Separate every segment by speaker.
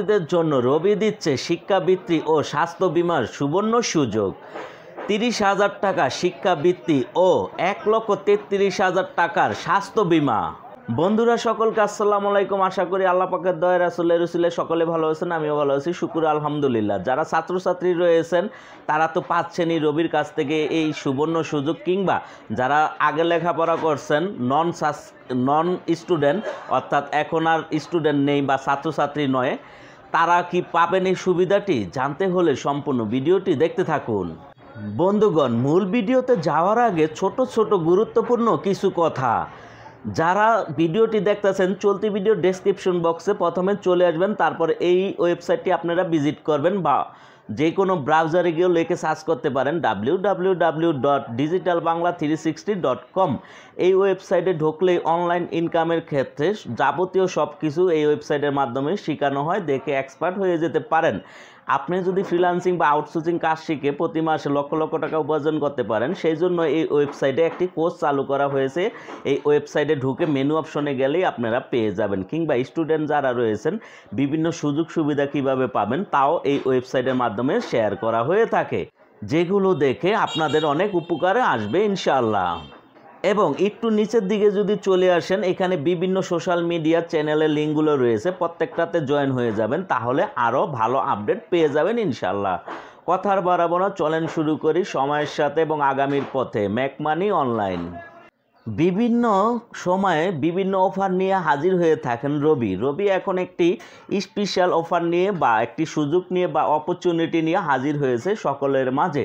Speaker 1: ছাত্রীদের জন্য রবি দিচ্ছে শিক্ষাবৃত্তি ও স্বাস্থ্য বিমার সুবর্ণ সুযোগ তিরিশ হাজার টাকা শিক্ষাবৃত্তি ও এক লক্ষ তেত্রিশ হাজার টাকার স্বাস্থ্য বিমা বন্ধুরা সকলকে আসসালামু আলাইকুম আশা করি আল্লাপাকের পাকের দয়া রাসুলের সকলে ভালো আছেন আমিও ভালো আছি শুকুর আলহামদুলিল্লাহ যারা ছাত্রছাত্রী রয়েছেন তারা তো পাচ্ছেনই রবির কাছ থেকে এই সুবর্ণ সুযোগ কিংবা যারা আগে লেখাপড়া করছেন নন সাস নন স্টুডেন্ট অর্থাৎ এখন আর স্টুডেন্ট নেই বা ছাত্রছাত্রী নয় তারা কি পাবেন এই সুবিধাটি জানতে হলে সম্পূর্ণ ভিডিওটি দেখতে থাকুন বন্ধুগণ মূল ভিডিওতে যাওয়ার আগে ছোট ছোট গুরুত্বপূর্ণ কিছু কথা যারা ভিডিওটি দেখতেছেন চলতি ভিডিও ডেসক্রিপশন বক্সে প্রথমে চলে আসবেন তারপর এই ওয়েবসাইটটি আপনারা ভিজিট করবেন বা যে কোনো ব্রাউজারে গিয়েও লিখে সার্চ করতে পারেন W W dot digital Bangla three sixty dot com এই ওয়েবসাইটে ঢুকলেই অনলাইন ইনকামের ক্ষেত্রে যাবতীয় সব কিছু এই ওয়েবসাইটের মাধ্যমে শেখানো হয় দেখে এক্সপার্ট হয়ে যেতে পারেন আপনি যদি ফ্রিলান্সিং বা আউটসোর্সিং কাজ শিখে প্রতি মাসে লক্ষ লক্ষ টাকা উপার্জন করতে পারেন সেই জন্য এই ওয়েবসাইটে একটি কোর্স চালু করা হয়েছে এই ওয়েবসাইটে ঢুকে মেনু অপশনে গেলেই আপনারা পেয়ে যাবেন কিংবা স্টুডেন্ট যারা রয়েছেন বিভিন্ন সুযোগ সুবিধা কিভাবে পাবেন তাও এই ওয়েবসাইটের মাধ্যমে শেয়ার করা হয়ে থাকে যেগুলো দেখে আপনাদের অনেক উপকারে আসবে ইনশাআল্লাহ এবং একটু নিচের দিকে যদি চলে আসেন এখানে বিভিন্ন সোশ্যাল মিডিয়া চ্যানেলের লিঙ্কগুলো রয়েছে প্রত্যেকটাতে জয়েন হয়ে যাবেন তাহলে আরও ভালো আপডেট পেয়ে যাবেন ইনশাল্লাহ কথার বাড়াবো চলেন শুরু করি সময়ের সাথে এবং আগামীর পথে ম্যাকমানি অনলাইন বিভিন্ন সময়ে বিভিন্ন অফার নিয়ে হাজির হয়ে থাকেন রবি রবি এখন একটি স্পেশাল অফার নিয়ে বা একটি সুযোগ নিয়ে বা অপরচুনিটি নিয়ে হাজির হয়েছে সকলের মাঝে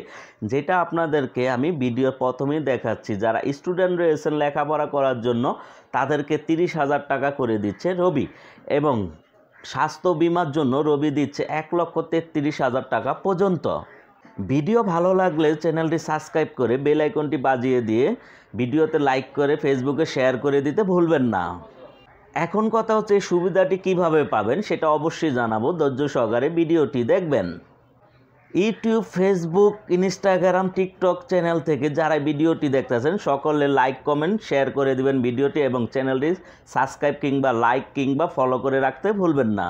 Speaker 1: যেটা আপনাদেরকে আমি ভিডিও প্রথমেই দেখাচ্ছি যারা স্টুডেন্ট রয়েছেন লেখাপড়া করার জন্য তাদেরকে তিরিশ হাজার টাকা করে দিচ্ছে রবি এবং স্বাস্থ্য বিমার জন্য রবি দিচ্ছে এক লক্ষ তেত্রিশ হাজার টাকা পর্যন্ত ভিডিও ভালো লাগলে চ্যানেলটি সাবস্ক্রাইব করে বেল আইকনটি বাজিয়ে দিয়ে ভিডিওতে লাইক করে ফেসবুকে শেয়ার করে দিতে ভুলবেন না এখন কথা হচ্ছে এই সুবিধাটি কিভাবে পাবেন সেটা অবশ্যই জানাবো ধৈর্য সহকারে ভিডিওটি দেখবেন YouTube Facebook Instagram TikTok channel থেকে যারা ভিডিওটি দেখতেছেন সকলে লাইক কমেন্ট শেয়ার করে দিবেন ভিডিওটি এবং চ্যানেলটি সাবস্ক্রাইব কিংবা লাইক কিংবা ফলো করে রাখতে ভুলবেন না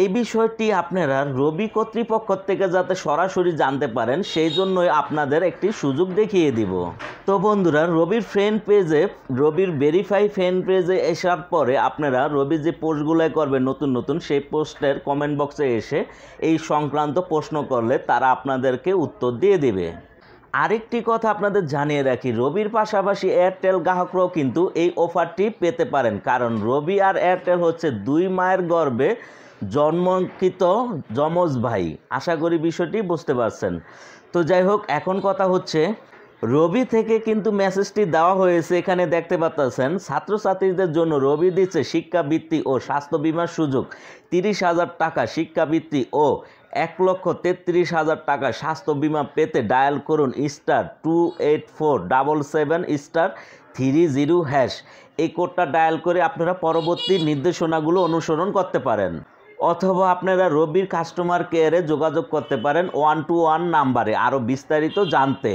Speaker 1: এই বিষয়টি আপনারা রবি কর্তৃপক্ষ থেকে যাতে সরাসরি জানতে পারেন সেই জন্যই আপনাদের একটি সুযোগ দেখিয়ে দিব তো বন্ধুরা রবির ফ্রেন্ড পেজে রবির ভেরিফাই ফ্রেন্ড পেজে আসার পরে আপনারা রবি যে পোস্টগুলো করবে নতুন নতুন সেই পোস্টের কমেন্ট বক্সে এসে এই সংক্রান্ত প্রশ্ন করলে তারা আপনাদেরকে উত্তর দিয়ে দেবে আরেকটি কথা আপনাদের জানিয়ে রাখি রবির পাশাপাশি এয়ারটেল গ্রাহকরাও কিন্তু এই অফারটি পেতে পারেন কারণ রবি আর এয়ারটেল হচ্ছে দুই মায়ের গর্বে জন্মকৃত যমজ ভাই আশা করি বিষয়টি বুঝতে পারছেন তো যাই হোক এখন কথা হচ্ছে রবি থেকে কিন্তু মেসেজটি দেওয়া হয়েছে এখানে দেখতে পাচ্ছেন ছাত্রছাত্রীদের জন্য রবি দিচ্ছে শিক্ষাবৃত্তি ও স্বাস্থ্য বিমার সুযোগ তিরিশ হাজার টাকা শিক্ষাবৃত্তি ও এক লক্ষ তেত্রিশ হাজার টাকা স্বাস্থ্য বিমা পেতে ডায়াল করুন star two eight four double seven star three zero hash এই কোডটা ডায়াল করে আপনারা পরবর্তী নির্দেশনাগুলো অনুসরণ করতে পারেন অথবা আপনারা রবির কাস্টমার কেয়ারে যোগাযোগ করতে পারেন ওয়ান টু ওয়ান নাম্বারে আরও বিস্তারিত জানতে